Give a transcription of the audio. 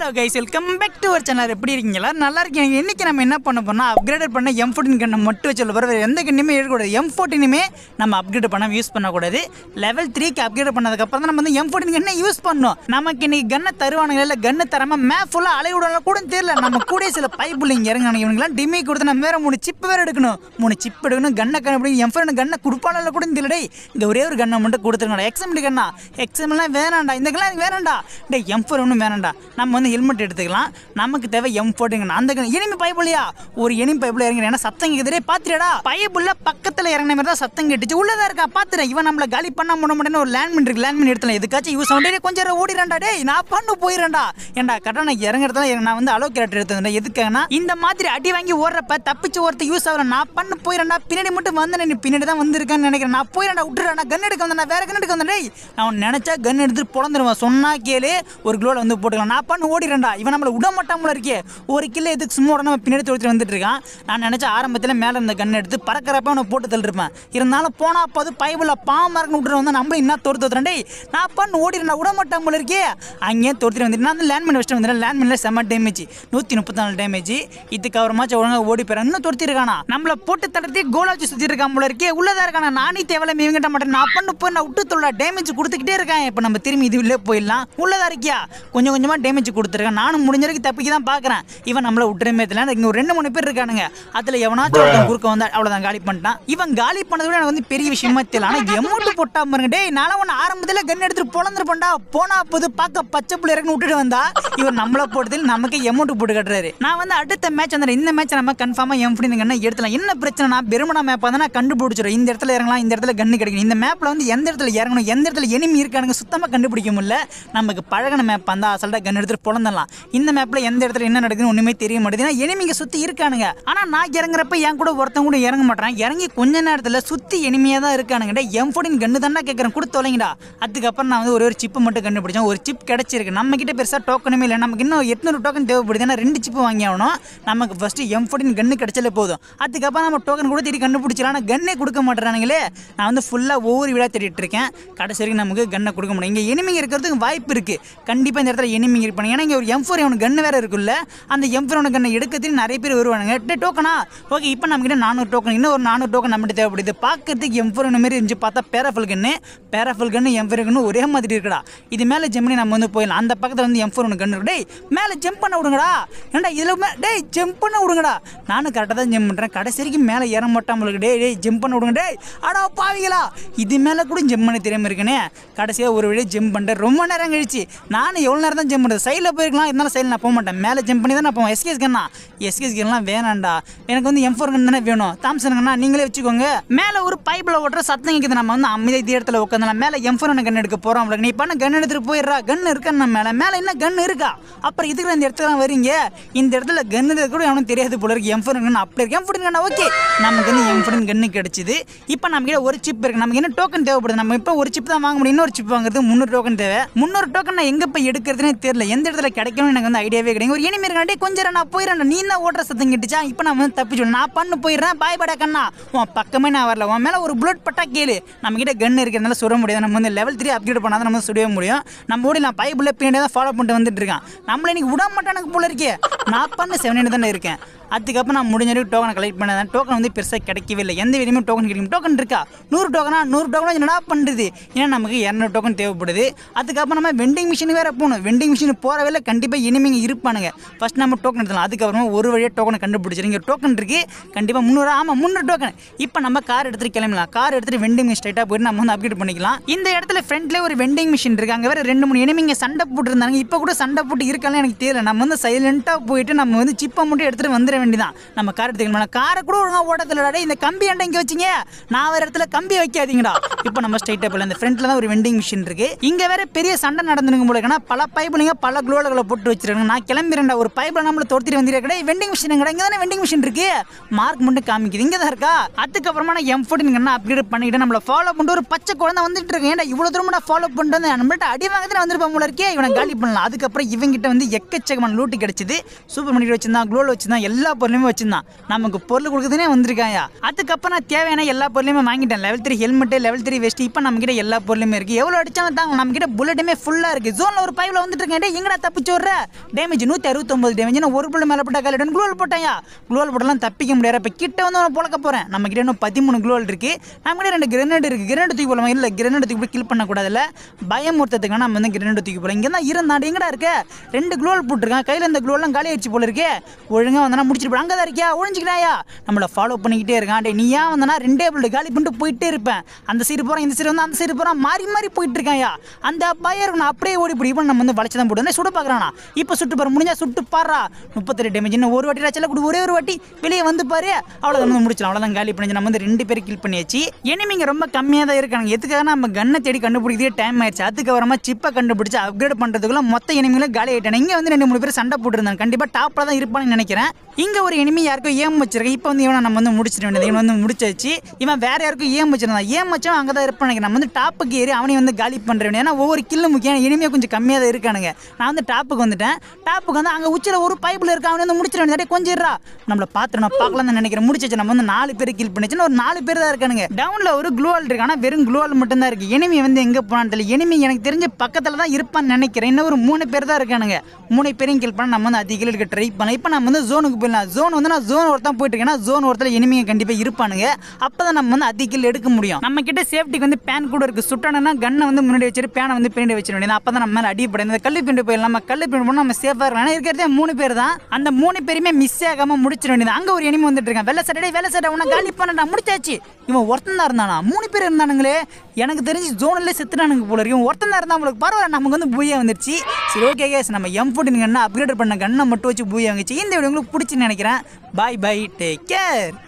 hello guys welcome back to ஒரு channel எப்படி இருக்கீங்களா நல்லா இருக்கீங்க இன்றைக்கி நம்ம என்ன பண்ண போனால் அப்கிரேட் பண்ண எம் ஃபோர்டின் கண்ணை மட்டும் வச்சு வர எந்த கண்ணுமே எடுக்கக்கூடாது எம் ஃபோர்டினுமே நம்ம அப்கிரேட் பண்ண யூஸ் பண்ணக்கூடாது லெவல் த்ரீக்கு அப்கிரேட் பண்ணதுக்கப்புறம் தான் நம்ம வந்து எம் ஃபோர்டின் கண்ணை யூஸ் பண்ணோம் நமக்கு இன்னைக்கு கண்ணை தருவானுங்க இல்லை கண்ணு தராமல் மே ஃபுல்லாக அலைவிடலாம் கூட தெரியல நம்ம கூட சில பைப் பிள்ளைங்க இறங்கணும் இவங்களாம் டிமி கொடுத்து நம்ம வேறு மூணு சிப்பு வேறு எடுக்கணும் மூணு சிப் எடுக்கணும் கண்ணை கண்டுபிடிக்கும் எம் ஃபோர்டின் கண்ணை கொடுப்பானால கூட தெரியல இந்த ஒரே ஒரு கண்ணை மட்டும் கொடுத்துருக்கணும் எக்ஸாம்பிள் கண்ணா எக்ஸாம்பிள்லாம் வேணாண்டா இந்த கண்ணா வேணாண்டா டே எம் ஃபோர் ஒன்றும் வேணாண்டா நம்ம வந்து கண்ணு ஹெல்மெட் எடுத்துக்கலாம் நமக்கு தேவை எம் போட்டுங்க அந்த இனிமே பைப்புலையா ஒரு இனிமே பைப்புல இறங்கினா ஏன்னா சத்தம் கேட்குதே பாத்திரடா பயப்புள்ள பக்கத்தில் இறங்கின மாதிரி தான் சத்தம் கேட்டுச்சு உள்ளதா இருக்கா பாத்துறேன் இவன் நம்மள காலி பண்ண முடிய முடியும் ஒரு லேண்ட் இருக்கு லேண்ட் எடுத்துல எதுக்காச்சும் யூஸ் ஆகிட்டே கொஞ்சம் ஓடிறான்டா டே நான் பண்ணு போயிடறேன்டா ஏன்டா கரெக்டாக நான் இறங்குறதுல நான் வந்து அலோ கேரக்டர் எடுத்துருந்தேன் எதுக்காகனா இந்த மாதிரி அடி வாங்கி ஓடுறப்ப தப்பிச்சு ஒருத்தர் யூஸ் ஆகல நான் பண்ணு போயிடறேன்டா பின்னாடி மட்டும் வந்து நீ பின்னாடி தான் வந்திருக்கேன்னு நினைக்கிறேன் நான் போயிடா விட்டுறா கன் எடுக்க வந்தேன் வேற கன் எடுக்க வந்தேன் நான் நினச்சா கன் எடுத்துட்டு பிறந்துருவேன் சொன்னா கேளு ஒரு கிலோவில் வந்து போட்டுக்கலாம் நான் பண்ணு டக்குன்னு ஓடிடுறா இவன் நம்மளை விட மாட்டாமல் இருக்கே ஒரு கிலோ எதுக்கு சும்மா உடனே பின்னாடி தொடுத்துட்டு வந்துட்டு இருக்கான் நான் நினச்ச ஆரம்பத்தில் மேலே இருந்த கண்ணை எடுத்து பறக்கிறப்ப அவனை போட்டு தள்ளிருப்பேன் இருந்தாலும் போனால் போது அது பைபிளில் பாவம் விட்டுற வந்து நம்மளும் என்ன தொடுத்து வந்துடுறேன் நான் பண்ணு விட மாட்டாமல் இருக்கே அங்கேயே தொடுத்துட்டு வந்துட்டு நான் வந்து லேண்ட்மேன் வச்சுட்டு வந்துடுறேன் லேண்ட்மேனில் செம்ம டேமேஜ் நூற்றி முப்பத்தாலு டேமேஜ் இதுக்கு அப்புறமாச்சும் ஒழுங்காக ஓடி போயிடும் இன்னும் தொடுத்திருக்கானா நம்மளை போட்டு தடுத்து கோலாச்சு சுற்றிட்டு இருக்கான் போல இருக்கே உள்ளதாக இருக்கானா நானே தேவையில்ல கட்ட மாட்டேன் நான் பண்ணு போய் நான் விட்டு தொல்ல டேமேஜ் கொடுத்துக்கிட்டே இருக்கேன் இப்போ நம்ம திரும்பி இது உள்ளே போயிடலாம் உள்ளதாக இருக்கியா கொஞ்சம் கொஞ்சமாக டேமேஜ் கொடுத்துருக்கேன் நானும் முடிஞ்ச வரைக்கும் தப்பிக்கு தான் பார்க்குறேன் இவன் நம்மளை விட்டுறமே தெரியல இங்கே ஒரு ரெண்டு மூணு பேர் இருக்கானுங்க அதில் எவனாச்சும் ஒருத்தன் குறுக்க வந்து அவ்வளோதான் காலி பண்ணிட்டான் இவன் காலி பண்ணதை விட எனக்கு வந்து பெரிய விஷயமா தெரியல ஆனால் எமௌண்ட் போட்டா பாருங்க டேய் நானும் ஒன்று ஆரம்பத்தில் கன் எடுத்துட்டு பண்ணா போனா போது பார்க்க பச்சை பிள்ளை இறக்குன்னு விட்டுட்டு வந்தா இவர் நம்மளை போட்டதில் நமக்கு எமௌண்ட் போட்டு கட்டுறாரு நான் வந்து அடுத்த மேட்ச் வந்து இந்த மேட்ச் நம்ம கன்ஃபார்மாக என் கண்ணை எடுத்துலாம் என்ன நான் பெருமனா மேப் வந்து நான் கண்டுபிடிச்சிடும் இந்த இடத்துல இறங்கலாம் இந்த இடத்துல கன்று கிடைக்கும் இந்த மேப்பில் வந்து எந்த இடத்துல இறங்கணும் எந்த இடத்துல எனிமி இருக்கானுங்க சுத்தமாக கண்டுபிடிக்க முடியல நமக்கு பழகின மேப் வந்தால் அசல்ட்டாக கன் எடுத்துட்டு பொழந்தலாம் இந்த மேப்பில் எந்த இடத்துல என்ன நடக்குதுன்னு ஒன்றுமே தெரிய மாட்டேங்குது எனிமிங்க சுத்தி இருக்கானுங்க ஆனால் நான் இறங்குறப்ப என் கூட ஒருத்தன் கூட இறங்க மாட்டேன் இறங்கி கொஞ்ச நேரத்தில் சுத்தி எனிமையாக தான் இருக்கானுங்க எம் ஃபோர்டின் கண்ணு தானே கேட்குறேன் கூட தொலைங்கடா அதுக்கப்புறம் நான் வந்து ஒரு ஒரு சிப்பு மட்டும் கண்டுபிடிச்சேன் ஒரு சிப் கிடைச்சிருக்கு நம்ம கிட்ட பெருசாக டோக்கனுமே இல்லை நமக்கு இன்னும் எட்நூறு டோக்கன் தேவைப்படுது ஏன்னா ரெண்டு சிப்பு வாங்கி ஆகணும் நமக்கு ஃபஸ்ட்டு எம் ஃபோர்டின் கன்று கிடைச்சாலே போதும் அதுக்கப்புறம் நம்ம டோக்கன் கூட தேடி கண்டுபிடிச்சலாம் ஆனால் கன்னே கொடுக்க மாட்டேறானுங்களே நான் வந்து ஃபுல்லாக ஒவ்வொரு விழா தேடிட்டு இருக்கேன் கடைசி வரைக்கும் நமக்கு கண்ணை கொடுக்க முடியும் இங்கே எனிமிங்க இருக்கிறதுக்கு வாய்ப்பு இருக்குது கண்டிப்பாக இந்த இடத்துல எனிமிங்க இருப்பாங்க ஏன்னா இங்கே ஒரு எம் ஃபோர் எவனு கன்று வேறு இருக்குல்ல அந்த எம் ஃபோர் கண்ணை எடுக்கிறதுக்கு நிறைய பேர் வருவானுங்க டோக்கனா ஓகே இப்போ நம்ம கிட்டே நானூறு டோக்கன் இன்னும் ஒரு நானூறு டோக்கன் நம்மகிட்ட தேவைப்படுது பார்க்கறதுக்கு எம் ஃபோர் மாரி இருந்துச்சு பார்த்தா பேரஃபல் கண்ணு பேரஃபல் கண்ணு எம் ஃபோர் கண்ணு ஒரே மாதிரி இருக்குடா இது மேலே ஜெம் பண்ணி நம்ம வந்து போயிடலாம் அந்த பக்கத்தில் வந்து எம் ஃபோர் ஒன்று கன்று டேய் மேலே ஜம்ப் பண்ண விடுங்கடா ஏன்டா இதில் டேய் ஜம்ப் பண்ண விடுங்கடா நானும் கரெக்டாக தான் ஜம்ப் பண்ணுறேன் கடைசி வரைக்கும் மேலே ஏற மாட்டாமலுக்கு டேய் டேய் ஜம்ப் பண்ண விடுங்க டேய் அடா பாவிங்களா இது மேலே கூட ஜம்ப் பண்ண தெரியாமல் இருக்கனே கடைசியாக ஒரு வழியாக ஜம்ப் பண்ணுறேன் ரொம்ப நேரம் கழிச்சு நான் எவ்வளோ நேரம் தான் ஜம்ப் பண்ணுறது சைடில் கீழே போயிருக்கலாம் இருந்தாலும் சைடில் நான் போக மாட்டேன் மேலே ஜம்ப் பண்ணி தான் நான் போவேன் எஸ்கேஸ் கண்ணா எஸ்கேஸ் கண்ணா வேணாண்டா எனக்கு வந்து எம் ஃபோர் கண் தானே வேணும் கண்ணா நீங்களே வச்சுக்கோங்க மேலே ஒரு பைப்பில் ஓட்டுற சத்தம் கேட்குது நம்ம வந்து அமைதி இடத்துல உட்காந்துலாம் மேலே எம் ஃபோர் கண் எடுக்க போகிறோம் அவளுக்கு நீ பண்ண கண் எடுத்துகிட்டு போயிடுறா கண் இருக்கான்னு மேலே மேலே என்ன கண் இருக்கா அப்புறம் இதுக்கு இந்த இடத்துல வரீங்க இந்த இடத்துல கண் கூட அவனுக்கு தெரியாது போல இருக்கு எம் ஃபோர் கண் அப்படி இருக்கு எம் ஃபோர் கண்ணா ஓகே நமக்கு வந்து எம் ஃபோர் கண் கிடச்சிது இப்போ நம்ம கிட்ட ஒரு சிப் இருக்கு நமக்கு என்ன டோக்கன் தேவைப்படுது நம்ம இப்போ ஒரு சிப் தான் வாங்க முடியும் இன்னொரு சிப் வாங்குறது முந்நூறு டோக்கன் தேவை முந்நூறு டோக்கன் நான் எங்கே போய் எடுக்கிறதுனே தெரியல எந்த இடத்துல இடத்துல கிடைக்கணும்னு எனக்கு வந்து ஐடியாவே கிடையாது ஒரு இனிமே இருக்காண்டே கொஞ்சம் நான் போயிடறேன் நீ தான் ஓட்டுற சத்தம் கிட்டுச்சா இப்போ நான் வந்து தப்பிச்சு நான் பண்ணு போயிடுறேன் பாய்பட படா கண்ணா உன் பக்கமே நான் வரல உன் மேலே ஒரு புளட் பட்டா கேளு நம்ம கிட்ட கன் இருக்கிறதுனால சுட முடியாது நம்ம வந்து லெவல் த்ரீ அப்கிரேட் பண்ணால் தான் நம்ம சுடவே முடியும் நம்ம ஓடி நான் பைப்பில் பின்னாடி தான் ஃபாலோ பண்ணிட்டு வந்துட்டு இருக்கான் நம்மள இன்னைக்கு விட எனக்கு போல இருக்கே நான் பண்ணு செவன் தானே இருக்கேன் அதுக்கப்புறம் நான் முடிஞ்ச வரைக்கும் டோக்கனை கலெக்ட் பண்ணேன் டோக்கன் வந்து பெருசாக கிடைக்கவே இல்லை எந்த வீடியோமே டோக்கன் கிடைக்கும் டோக்கன் இருக்கா நூறு டோக்கனா நூறு டோக்கனா என்ன பண்ணுறது ஏன்னா நமக்கு இரநூறு டோக்கன் தேவைப்படுது அதுக்கப்புறம் நம்ம வெண்டிங் மிஷின் வேறு போகணும் வெண்டிங் மிஷின் போகிற வேலை கண்டிப்பாக இனிமேங்க இருப்பானுங்க ஃபஸ்ட் நம்ம டோக்கன் எடுத்துலாம் அதுக்கப்புறமா ஒரு வழியாக டோக்கனை கண்டுபிடிச்சிருங்க டோக்கன் இருக்குது கண்டிப்பாக முந்நூறு ஆமாம் முந்நூறு டோக்கன் இப்போ நம்ம கார் எடுத்துகிட்டு கிளம்பலாம் கார் எடுத்துகிட்டு வெண்டிங் மிஷின் ஸ்ட்ரைட்டாக போயிட்டு நம்ம வந்து அப்டேட் பண்ணிக்கலாம் இந்த இடத்துல ஃப்ரண்ட்லேயே ஒரு வெண்டிங் மிஷின் இருக்குது அங்கே வேறு ரெண்டு மூணு எனிமிங்க சண்டை போட்டுருந்தாங்க இப்போ கூட சண்டை போட்டு இருக்கான்னு எனக்கு தெரியல நம்ம வந்து சைலண்ட்டாக போயிட்டு நம்ம வந்து சிப்பை மட்டும் எடுத்துகிட்டு வந்துடுற வேண்டிதான் நம்ம கார் எடுத்துக்கணும் காரை கூட ஒழுங்காக ஓட்டத்தில் இந்த கம்பி அண்ட இங்கே வச்சிங்க நான் வேறு இடத்துல கம்பி வைக்காதீங்கடா இப்போ நம்ம ஸ்ட்ரைட்டாக டேபிள் இந்த ஃப்ரண்ட்டில் தான் ஒரு வெண்டிங் மிஷின் இருக்கு இங்கே வேறு பெரிய சண்டை நடந்துருக்கும் போல பல பைப்புலிங்க பல குளோல்களை போட்டு வச்சிருக்காங்க நான் கிளம்பிடுறேன்டா ஒரு பைப்பில் நம்மள தோர்த்திட்டு வந்துருக்கே வெண்டிங் மிஷின் கடை இங்கே தானே வெண்டிங் மிஷின் இருக்குது மார்க் மட்டும் காமிக்குது இங்கே தான் இருக்கா அதுக்கப்புறமா நான் எம் ஃபோர்டின் அப்கிரேட் பண்ணிக்கிட்டு நம்மளை ஃபாலோ பண்ணிட்டு ஒரு பச்சை குழந்தை வந்துட்டு இருக்கேன் ஏன்டா இவ்வளோ தூரம் நான் ஃபாலோ பண்ணிட்டு வந்து நம்மள்ட்ட அடி வாங்கத்தில் வந்துருப்போம் போல இருக்கே இவனை காலி பண்ணலாம் அதுக்கப்புறம் இவங்கிட்ட வந்து எக்கச்சக்கமான லூட்டு கிடச்சிது சூப்பர் மணிக்கு வச்சிருந்தான் குளோல் வச்சிருந்தான் எல்லா எல்லா பொருளுமே வச்சிருந்தான் நமக்கு பொருள் கொடுக்குறதுனே வந்திருக்காயா அதுக்கப்புறம் நான் தேவையான எல்லா பொருளையுமே வாங்கிட்டேன் level three helmet level three vest இப்போ கிட்ட எல்லா பொருளுமே இருக்குது எவ்வளோ அடித்தாலும் தாங்க கிட்ட புல்லட்டுமே ஃபுல்லாக இருக்குது ஜோனில் ஒரு பைவில் வந்துட்டு இருக்கேன் எங்கடா தப்பிச்சு விட்ற டேமேஜ் நூற்றி அறுபத்தொம்பது டேமேஜ் ஒரு புள்ள மேலே போட்டால் காலிடன் குளோல் போட்டேன்யா குளோல் போட்டலாம் தப்பிக்க முடியாது இப்போ கிட்ட வந்து அவனை பழக்க போகிறேன் கிட்ட இன்னும் பதிமூணு குளோல் இருக்குது நம்மக்கிட்ட ரெண்டு கிரனேடு இருக்குது கிரனேடு தூக்கி போலாம் இல்லை கிரனேடு தூக்கி போய் கில் இல்லை பயமுறுத்ததுக்கு நம்ம வந்து கிரனேடு தூக்கி போகலாம் இங்கே தான் இருந்தாண்டு எங்கடா இருக்கு ரெண்டு குளோல் போட்டிருக்கான் கையில் இந்த குளோல்லாம் காலி ஆயிடுச்சு போல இருக்கு ஒழுங்காக வந்தனா பிடிச்சிட்டு அங்கே தான் இருக்கியா ஒழிஞ்சிக்கிறாயா நம்மளை ஃபாலோ பண்ணிக்கிட்டே இருக்கான் டே நீ ஏன் வந்தனா ரெண்டே பிள்ளை காலி பண்ணிட்டு போயிட்டே இருப்பேன் அந்த சைடு போகிறேன் இந்த சைடு வந்து அந்த சைடு போகிறான் மாறி மாறி போயிட்டு இருக்காயா அந்த அப்பாயே நான் அப்படியே ஓடி பிடி இப்போ நம்ம வந்து வளைச்சி தான் போட்டு சுட பார்க்குறானா இப்போ சுட்டு பாரு முடிஞ்சா சுட்டு பாரு முப்பத்தெட்டு டேமேஜ் இன்னும் ஒரு வாட்டி ரச்சல கூட ஒரே ஒரு வாட்டி வெளியே வந்து பாரு அவ்வளோ நம்ம முடிச்சிடலாம் அவ்வளோதான் காலி பண்ணி நம்ம வந்து ரெண்டு பேரும் கில் பண்ணியாச்சு எனிமிங்க ரொம்ப கம்மியாக தான் இருக்காங்க எதுக்காக நம்ம கண்ணை தேடி கண்டுபிடிக்கிறதே டைம் ஆயிடுச்சு அதுக்கப்புறமா சிப்பை கண்டுபிடிச்சி அப்கிரேட் பண்ணுறதுக்குள்ள மொத்த எனிமிகளும் காலி ஆகிட்டேன் இங்கே வந்து ரெண்டு மூணு பேர் சண்டை போட்டுருந்தாங்க கண்டிப்பாக டாப்பில் தான் இருப்பான்னு நினைக்கிறேன் இங்கே ஒரு இனிமே யாருக்கும் ஏம் வச்சிருக்கேன் இப்போ வந்து இவனை நம்ம வந்து முடிச்சிட வேண்டியது இவன் வந்து முடிச்சாச்சு இவன் வேற யாருக்கும் ஏம் வச்சிருந்தான் ஏம் வச்சோம் அங்கே தான் இருப்பானுங்க நம்ம வந்து டாப்புக்கு ஏறி அவனையும் வந்து காலி பண்ணுற வேண்டிய ஏன்னா ஒவ்வொரு கில்லு முக்கியம் இனிமே கொஞ்சம் கம்மியாக தான் இருக்கானுங்க நான் வந்து டாப்புக்கு வந்துட்டேன் டாப்புக்கு வந்து அங்கே உச்சியில் ஒரு பைப்பில் இருக்க அவனை வந்து முடிச்சிட வேண்டியது கொஞ்சம் இருறா நம்மளை பார்த்து நான் பார்க்கலாம்னு நினைக்கிறேன் முடிச்சிச்சு நம்ம வந்து நாலு பேர் கில் பண்ணிச்சுன்னு ஒரு நாலு பேர் தான் இருக்கானுங்க டவுனில் ஒரு குளோவால் இருக்கு ஆனால் வெறும் மட்டும் மட்டும்தான் இருக்குது இனிமே வந்து எங்கே போனான்னு தெரியல இனிமே எனக்கு தெரிஞ்ச பக்கத்தில் தான் இருப்பான்னு நினைக்கிறேன் இன்னும் ஒரு மூணு பேர் தான் இருக்கானுங்க மூணு பேரையும் கில் பண்ண நம்ம வந்து அதிக ட்ரை பண்ணலாம் இப்போ நம்ம வந்து ஜோனுக்கு போயிடலாம் ஜோன் வந்து நான் ஜோன் ஒருத்தன் போயிட்டு இருக்கேன் ஜோன் ஒருத்தர் இனிமையை கண்டிப்பாக இருப்பானுங்க அப்போ தான் நம்ம வந்து அதிகில் எடுக்க முடியும் நம்ம கிட்ட சேஃப்டிக்கு வந்து பேன் கூட இருக்குது சுட்டானா கண்ணை வந்து முன்னாடி வச்சுட்டு பேனை வந்து பின்னாடி வச்சிட முடியும் அப்போ தான் நம்ம மேலே அடிப்படையும் இந்த கல்லு பிண்டு போயிடலாம் நம்ம கல்லு பிண்டு போனால் நம்ம சேஃபாக இருக்கலாம் ஆனால் இருக்கிறதே மூணு பேர் தான் அந்த மூணு பேருமே மிஸ் ஆகாமல் முடிச்சிட வேண்டியது அங்கே ஒரு இனிமே வந்துட்டு இருக்கேன் வெள்ள சட்டை வெள்ள சட்டை உனக்கு காலி பண்ணா முடிச்சாச்சு இவன் ஒருத்தன் தான் இருந்தானா மூணு பேர் இருந்தானுங்களே எனக்கு தெரிஞ்சு ஜோனில் செத்துனானுங்க போல இருக்கும் ஒருத்தன் தான் இருந்தால் அவங்களுக்கு பரவாயில்ல நமக்கு வந்து பூயா வந்துருச்சு சரி ஓகே கேஸ் நம்ம எம் ஃபோர்டின் கண்ணை அப்கிரேட் பண்ண கண்ணை மட்டும் வச்சு பூயா வந்துச்சு இந்த வீடியோ உங்களுக்கு பிடிச்சுன்னு நினைக்கிறேன் பாய் பை டேக் கேர்